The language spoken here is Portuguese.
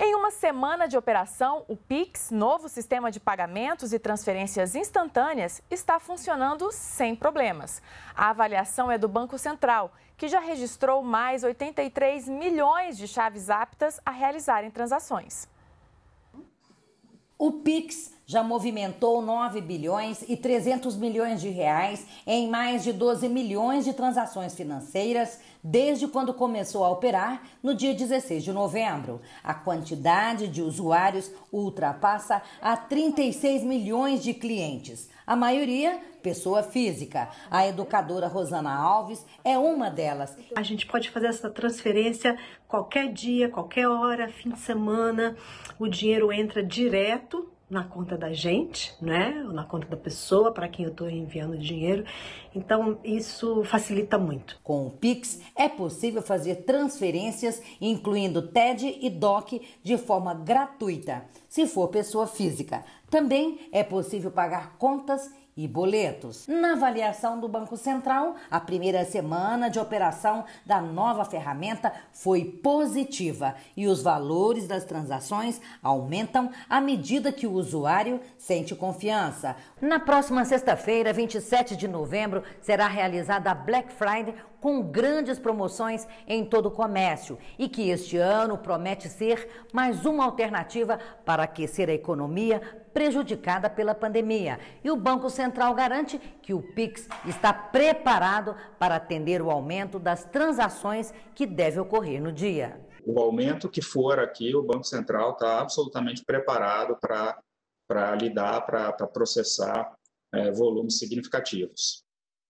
Em uma semana de operação, o Pix, novo sistema de pagamentos e transferências instantâneas, está funcionando sem problemas. A avaliação é do Banco Central, que já registrou mais 83 milhões de chaves aptas a realizarem transações. O Pix já movimentou 9 bilhões e 300 milhões de reais em mais de 12 milhões de transações financeiras desde quando começou a operar no dia 16 de novembro. A quantidade de usuários ultrapassa a 36 milhões de clientes, a maioria pessoa física. A educadora Rosana Alves é uma delas. A gente pode fazer essa transferência qualquer dia, qualquer hora, fim de semana. O dinheiro entra direto na conta da gente, né? Ou na conta da pessoa para quem eu estou enviando dinheiro. Então, isso facilita muito. Com o Pix, é possível fazer transferências, incluindo TED e DOC, de forma gratuita, se for pessoa física. Também é possível pagar contas e boletos. Na avaliação do Banco Central, a primeira semana de operação da nova ferramenta foi positiva e os valores das transações aumentam à medida que o usuário sente confiança. Na próxima sexta-feira, 27 de novembro, será realizada a Black Friday com grandes promoções em todo o comércio e que este ano promete ser mais uma alternativa para aquecer a economia prejudicada pela pandemia. E o Banco Central garante que o Pix está preparado para atender o aumento das transações que deve ocorrer no dia. O aumento que for aqui, o Banco Central está absolutamente preparado para lidar, para processar é, volumes significativos.